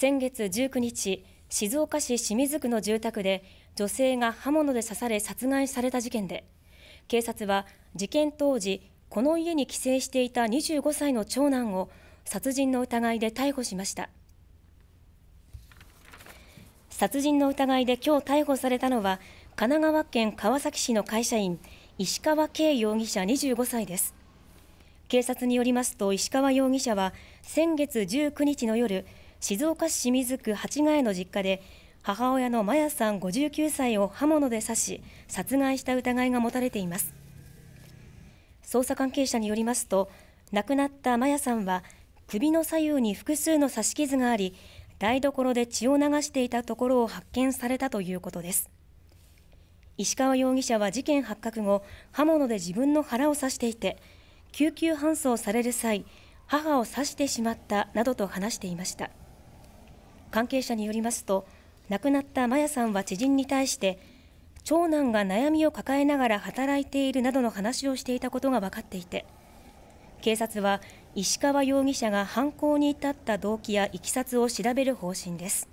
先月19日、静岡市清水区の住宅で女性が刃物で刺され殺害された事件で、警察は事件当時、この家に帰省していた25歳の長男を殺人の疑いで逮捕しました。殺人の疑いで今日逮捕されたのは、神奈川県川崎市の会社員、石川慶容疑者25歳です。警察によりますと石川容疑者は先月19日の夜静岡市清水区八ヶ谷の実家で母親のマヤさん59歳を刃物で刺し殺害した疑いが持たれています捜査関係者によりますと亡くなったマヤさんは首の左右に複数の刺し傷があり台所で血を流していたところを発見されたということです石川容疑者は事件発覚後刃物で自分の腹を刺していて救急搬送される際母を刺してしまったなどと話していました関係者によりますと亡くなったマヤさんは知人に対して長男が悩みを抱えながら働いているなどの話をしていたことが分かっていて警察は石川容疑者が犯行に至った動機やいきさつを調べる方針です。